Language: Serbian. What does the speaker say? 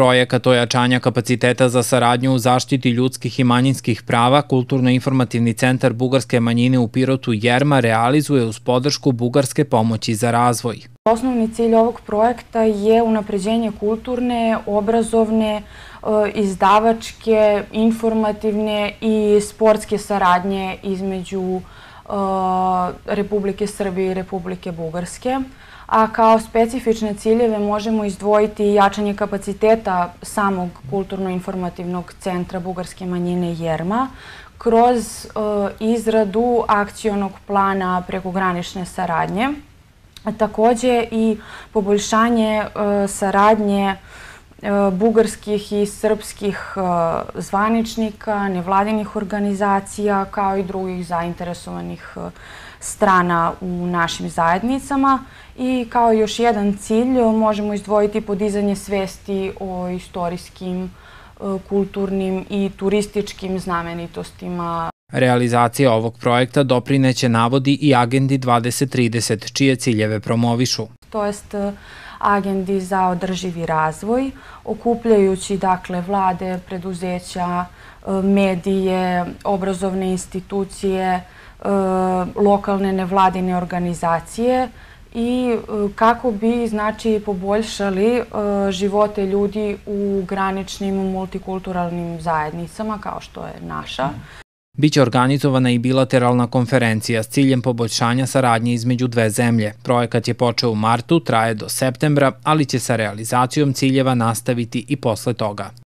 Projekat ojačanja kapaciteta za saradnju u zaštiti ljudskih i manjinskih prava Kulturno-informativni centar Bugarske manjine u Pirotu Jerma realizuje uz podršku Bugarske pomoći za razvoj. Osnovni cilj ovog projekta je unapređenje kulturne, obrazovne, e, izdavačke, informativne i sportske saradnje između Bugarske E, Republike Srbije i Republike Bugarske, a kao specifične ciljeve možemo izdvojiti jačanje kapaciteta samog kulturno-informativnog centra Bugarske manjine Jerma kroz e, izradu akcijonog plana prekogranične saradnje, takođe i poboljšanje e, saradnje E, bugarskih i srpskih e, zvaničnika, nevladinih organizacija kao i drugih zainteresovanih e, strana u našim zajednicama i kao još jedan cilj možemo izdvojiti podizanje svesti o istorijskim, kulturnim i turističkim znamenitostima Realizacija ovog projekta doprineće navodi i agendi 2030, čije ciljeve promovišu. To jest e, agendi za održivi razvoj, okupljajući dakle vlade, preduzeća, e, medije, obrazovne institucije, e, lokalne nevladine organizacije i kako bi znači poboljšali živote ljudi u graničnim multikulturalnim zajednicama kao što je naša. Biće organizovana i bilateralna konferencija s ciljem poboljšanja saradnje između dve zemlje. Projekat je počeo u martu, traje do septembra, ali će sa realizacijom ciljeva nastaviti i posle toga.